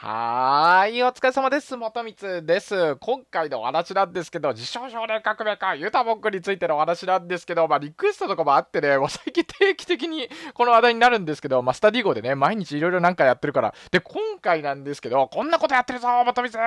はーい、お疲れ様です。元光です。今回のお話なんですけど、自称少年革命家、ユタボックについてのお話なんですけど、まあ、リクエストとかもあってね、もう最近定期的にこの話題になるんですけど、まあ、スタディ号でね、毎日いろいろなんかやってるから、で、今回なんですけど、こんなことやってるぞ、元光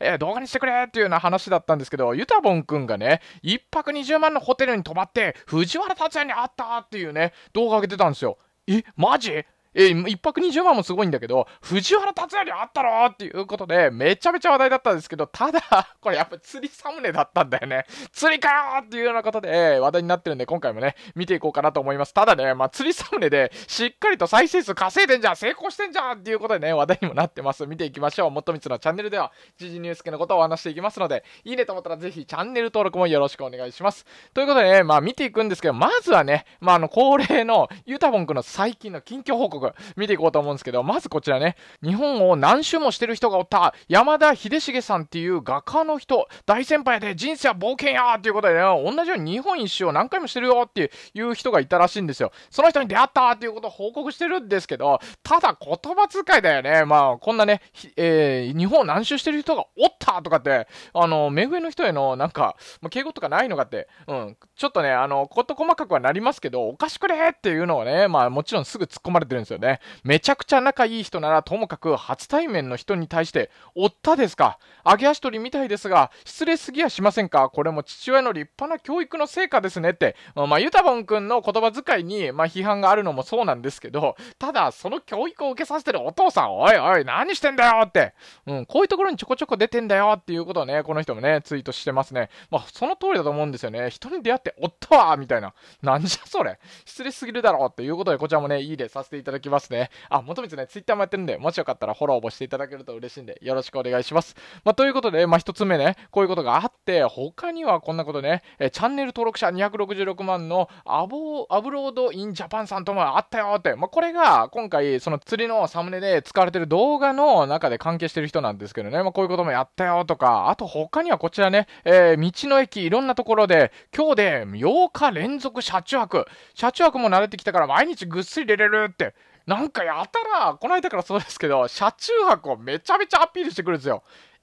えー、動画にしてくれっていうような話だったんですけど、ユタボンくんがね、1泊20万のホテルに泊まって、藤原達也に会ったっていうね、動画上げてたんですよ。え、マジえー、1泊20万もすごいんだけど、藤原竜也にあったろっていうことで、めちゃめちゃ話題だったんですけど、ただ、これやっぱ釣りサムネだったんだよね。釣りかよっていうようなことで話題になってるんで、今回もね、見ていこうかなと思います。ただね、まあ、釣りサムネで、しっかりと再生数稼いでんじゃん成功してんじゃんっていうことでね、話題にもなってます。見ていきましょう。もっとみつのチャンネルでは、時事ニュース系のことをお話していきますので、いいねと思ったらぜひチャンネル登録もよろしくお願いします。ということでね、まあ見ていくんですけど、まずはね、まああの恒例のたぼんく君の最近の近況報告見ていこうと思うんですけど、まずこちらね、日本を何周もしてる人がおった、山田秀重さんっていう画家の人、大先輩で人生は冒険やということでね、同じように日本一周を何回もしてるよっていう人がいたらしいんですよ。その人に出会ったっていうことを報告してるんですけど、ただ言葉遣いだよね。まあ、こんなね、えー、日本を何周してる人がおったとかって、あの、目上の人へのなんか、まあ、敬語とかないのかって、うん、ちょっとね、あの、こと細かくはなりますけど、おかしくれっていうのはね、まあもちろんすぐ突っ込まれてるんですですよね。めちゃくちゃ仲いい人ならともかく初対面の人に対して、おったですか揚げ足取りみたいですが、失礼すぎやしませんかこれも父親の立派な教育の成果ですねって、まあ、ユタボンんの言葉遣いに、まあ、批判があるのもそうなんですけど、ただ、その教育を受けさせてるお父さん、おいおい、何してんだよって、うん、こういうところにちょこちょこ出てんだよっていうことをね、この人もね、ツイートしてますね。まあ、その通りだと思うんですよね。人に出会って、おったわみたいな。なんじゃそれ。失礼すぎるだろうっていうことで、こちらもね、いいでさせていただきますね。あ、求めてね、Twitter もやってるんで、もしよかったらフォローもしていただけると嬉しいんで、よろしくお願いします。まあ、ということで、まあ、一つ目ね、こういうことがあって、他にはこんなことね、えチャンネル登録者266万のアボアブロードインジャパンさんともあったよって、まあ、これが今回、その釣りのサムネで使われてる動画の中で関係してる人なんですけどね、まあ、こういうこともやったよとか、あと他にはこちらね、えー、道の駅いろんなところで、今日で8日連続車中泊、車中泊も慣れてきたから毎日ぐっすり出れるって、なんかやたら、この間からそうですけど、車中泊をめちゃめちゃアピールしてくるんですよ。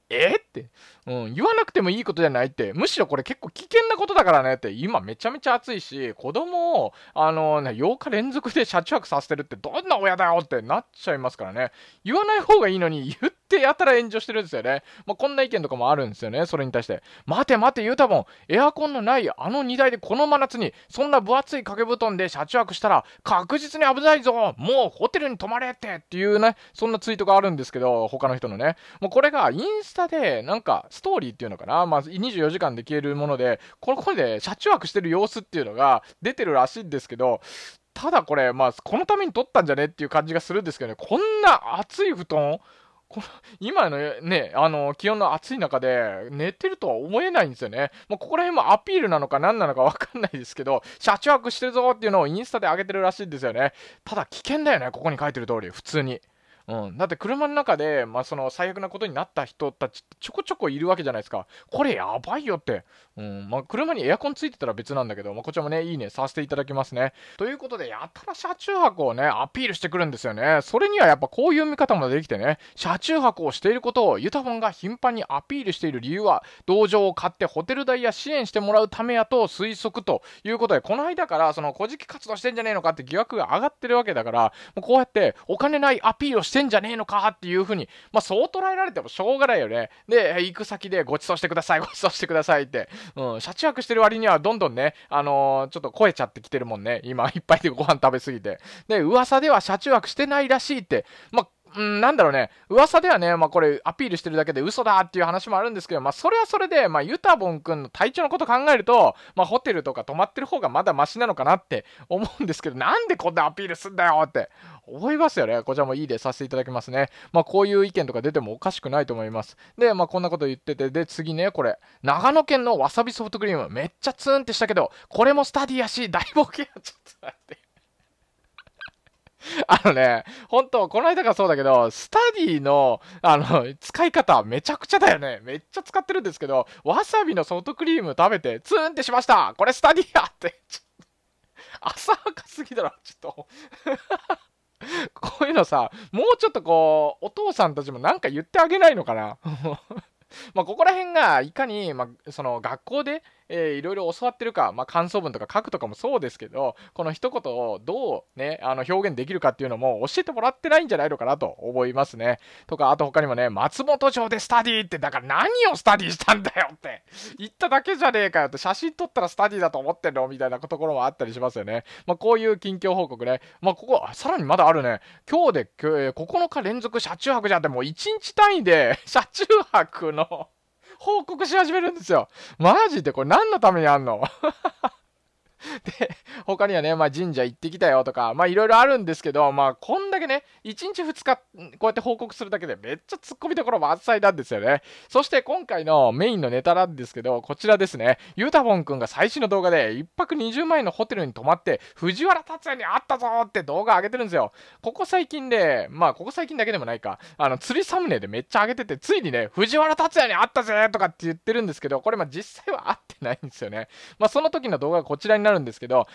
えって、うん、言わなくてもいいことじゃないって、むしろこれ結構危険なことだからねって、今めちゃめちゃ暑いし、子供を、あのね、8日連続で車中泊させてるってどんな親だよってなっちゃいますからね、言わない方がいいのに言っってやたら炎上してるんですよね。まあ、こんな意見とかもあるんですよね、それに対して。待て待て、言うたもん、エアコンのないあの荷台でこの真夏に、そんな分厚い掛け布団で車中泊したら、確実に危ないぞもうホテルに泊まれってっていうね、そんなツイートがあるんですけど、他の人のね。もうこれがインスタで、なんか、ストーリーっていうのかな、まあ、24時間で消えるもので、この声で車中泊してる様子っていうのが出てるらしいんですけど、ただこれ、まあ、このために撮ったんじゃねっていう感じがするんですけどね、こんな熱い布団この今のね、あの、気温の暑い中で寝てるとは思えないんですよね。もうここら辺もアピールなのか何なのかわかんないですけど、車中泊してるぞっていうのをインスタで上げてるらしいんですよね。ただ危険だよね、ここに書いてる通り、普通に。うん、だって車の中で、まあ、その最悪なことになった人たちちょこちょこいるわけじゃないですか。これやばいよって。うんまあ、車にエアコンついてたら別なんだけど、まあ、こちらもね、いいねさせていただきますね。ということで、やたら車中泊をね、アピールしてくるんですよね。それにはやっぱこういう見方もできてね、車中泊をしていることをユタフォンが頻繁にアピールしている理由は、同情を買ってホテル代や支援してもらうためやと推測ということで、この間から、その、小じき活動してんじゃねえのかって疑惑が上がってるわけだから、もうこうやってお金ないアピールをしてしてんじゃねえのかっていうふうに、まあ、そう捉えられてもしょうがないよね。で、行く先でご馳走してください、ご馳走してくださいって、うん、車中泊してる割にはどんどんね、あのー、ちょっと超えちゃってきてるもんね。今、いっぱいでご飯食べすぎて。で、噂では車中泊してないらしいって、まあ、うん、なんだろうね、噂ではね、まあ、これ、アピールしてるだけで嘘だっていう話もあるんですけど、まあ、それはそれで、まあ、ユタボン君の体調のこと考えると、まあ、ホテルとか泊まってる方がまだマシなのかなって 思うんですけど、なんでこんなアピールすんだよって思いますよね。こちらもいいでさせていただきますね。まあ、こういう意見とか出てもおかしくないと思います。で、まあ、こんなこと言ってて、で、次ね、これ、長野県のわさびソフトクリーム、めっちゃツーンってしたけど、これもスタディやし、大冒険やちょっと待って。あのね、本当この間がそうだけど、スタディの、あの、使い方めちゃくちゃだよね。めっちゃ使ってるんですけど、わさびのソフトクリーム食べて、ツーンってしましたこれスタディやって。浅はかすぎだろ、ちょっと。こういうのさ、もうちょっとこう、お父さんたちもなんか言ってあげないのかなまあ、ここら辺がいかに、まあ、その学校でえー、いろいろ教わってるか、まあ、感想文とか書くとかもそうですけどこの一言をどうねあの表現できるかっていうのも教えてもらってないんじゃないのかなと思いますねとかあと他にもね松本城でスタディってだから何をスタディしたんだよって言っただけじゃねえかよって写真撮ったらスタディだと思ってんのみたいなところもあったりしますよねまあ、こういう近況報告ねまあ、ここさらにまだあるね今日で9日連続車中泊じゃんってもう1日単位で車中泊の報告し始めるんですよ。マジでこれ何のためにあんの で、他にはね、まあ、神社行ってきたよとか、まあいろいろあるんですけど、まあこんだけね、1日2日、こうやって報告するだけでめっちゃツッコミどころ満載なんですよね。そして今回のメインのネタなんですけど、こちらですね、ゆうたぼんくんが最新の動画で1泊20万円のホテルに泊まって、藤原達也に会ったぞって動画上げてるんですよ。ここ最近で、まあここ最近だけでもないか、あの、釣りサムネでめっちゃ上げてて、ついにね、藤原達也に会ったぜとかって言ってるんですけど、これまあ実際は会ってないんですよね。まあその時の動画がこちらになるんですけど、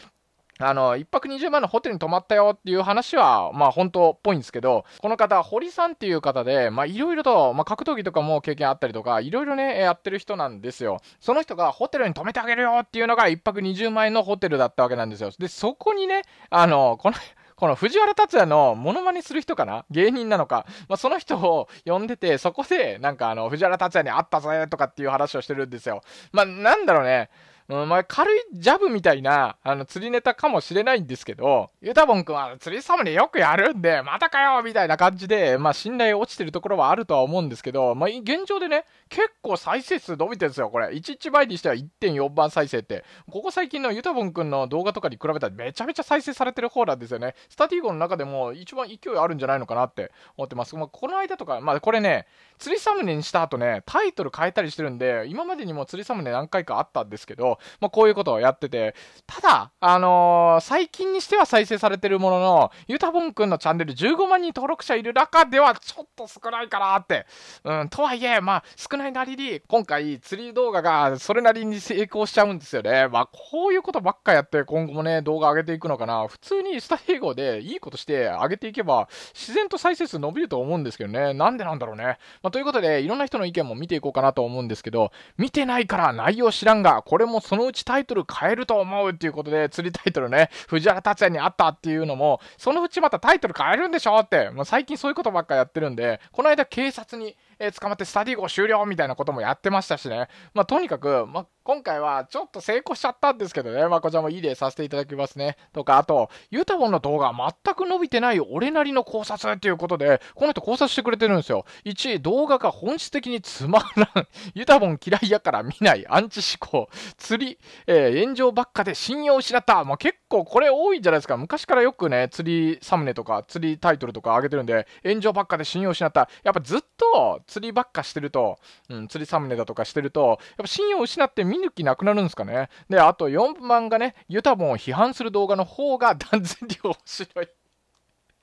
あの、1泊20万のホテルに泊まったよっていう話は、まあ本当っぽいんですけど、この方、堀さんっていう方で、まいろいろと、まあ、格闘技とかも経験あったりとか、いろいろね、やってる人なんですよ。その人がホテルに泊めてあげるよっていうのが1泊20万円のホテルだったわけなんですよ。で、そこにね、あの、このこの藤原竜也のモノマネする人かな芸人なのか、まあ、その人を呼んでて、そこで、なんかあの、藤原竜也に会ったぜとかっていう話をしてるんですよ。まあ、なんだろうね。うん、まあ、軽いジャブみたいな、あの、釣りネタかもしれないんですけど、ユタボン君は釣りサムネよくやるんで、またかよみたいな感じで、まあ、信頼落ちてるところはあるとは思うんですけど、まあ、現状でね、結構再生数伸びてるんですよ、これ。1日前にしては1.4番再生って。ここ最近のユタボン君の動画とかに比べたらめちゃめちゃ再生されてる方なんですよね。スタディーゴの中でも一番勢いあるんじゃないのかなって思ってます。まあ、この間とか、まあ、これね、釣りサムネにした後ね、タイトル変えたりしてるんで、今までにも釣りサムネ何回かあったんですけど、まあ、こういうことをやってて、ただ、あのー、最近にしては再生されてるものの、ゆたぼんくんのチャンネル15万人登録者いる中ではちょっと少ないかなって。うん、とはいえ、まあ、少ないなりに、今回釣り動画がそれなりに成功しちゃうんですよね。まあ、こういうことばっかやって、今後もね、動画上げていくのかな。普通にスタイ英語でいいことして上げていけば、自然と再生数伸びると思うんですけどね。なんでなんだろうね。まあ、ということで、いろんな人の意見も見ていこうかなと思うんですけど、見てないから内容知らんが、これもそのうちタイトル変えると思うっていうことで、釣りタイトルね、藤原達也にあったっていうのも、そのうちまたタイトル変えるんでしょって、もう最近そういうことばっかやってるんで、この間警察に、えー、捕まってスタディー号終了みたいなこともやってましたしね、まあとにかく、まあ今回はちょっと成功しちゃったんですけどね、まこちゃんもいい例させていただきますね。とか、あと、ユタボンの動画全く伸びてない俺なりの考察ということで、この人考察してくれてるんですよ。1、動画が本質的につまらん。ユタボン嫌いやから見ない。アンチ思考。釣り、えー、炎上ばっかで信用失った。まあ、結構これ多いんじゃないですか。昔からよくね、釣りサムネとか釣りタイトルとか上げてるんで、炎上ばっかで信用失った。やっぱずっと釣りばっかしてると、うん、釣りサムネだとかしてると、やっぱ信用失って見抜きなくなるんですかね。で、あと4番がね、ユタボンを批判する動画の方が断然に面白い。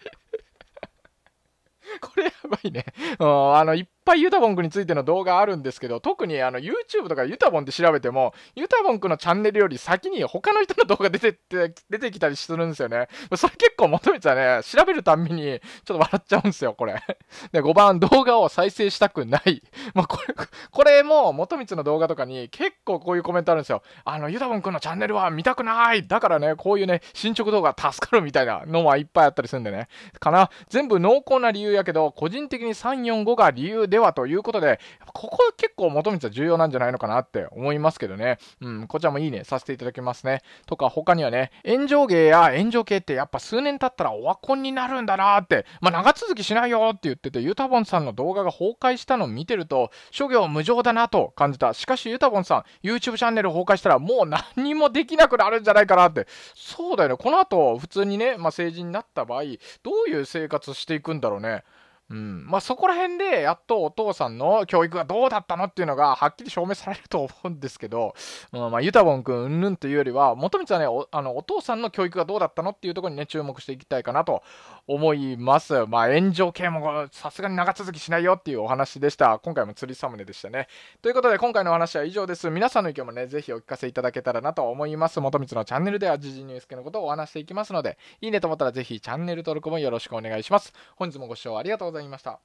これやばいね。あの、一ぱいユタボンについての動画あるんですけど、特にあの YouTube とかユタボンって調べても、ユタボンくんのチャンネルより先に他の人の動画出てって出てきたりするんですよね。それ結構求めてたね、調べるたんびにちょっと笑っちゃうんですよ、これ。で、5番、動画を再生したくない。まあ、これ、これも元光の動画とかに結構こういうコメントあるんですよ。あの、ユタボンくんのチャンネルは見たくない。だからね、こういうね、進捗動画助かるみたいなのはいっぱいあったりするんでね。かな。全部濃厚な理由やけど、個人的に3、4、5が理由でではということで、ここ結構求めて重要なんじゃないのかなって思いますけどね。うん、こちらもいいね、させていただきますね。とか、他にはね、炎上芸や炎上系ってやっぱ数年経ったらオワコンになるんだなーって、まあ、長続きしないよって言ってて、ユタボンさんの動画が崩壊したのを見てると、諸行無常だなと感じた。しかし、ユタボンさん、YouTube チャンネル崩壊したらもう何もできなくなるんじゃないかなって。そうだよね。この後、普通にね、まあ、成人になった場合、どういう生活していくんだろうね。うんまあ、そこら辺でやっとお父さんの教育がどうだったのっていうのがはっきり証明されると思うんですけど、うんまあ、ユタボン君うんぬんというよりは元光はねおあのお父さんの教育がどうだったのっていうところにね注目していきたいかなと思います。まあ、炎上系もさすがに長続きしないよっていうお話でした。今回も釣りサムネでしたね。ということで、今回のお話は以上です。皆さんの意見もね、ぜひお聞かせいただけたらなと思います。元光のチャンネルでは、時事ニュース系のことをお話していきますので、いいねと思ったらぜひチャンネル登録もよろしくお願いします。本日もご視聴ありがとうございました。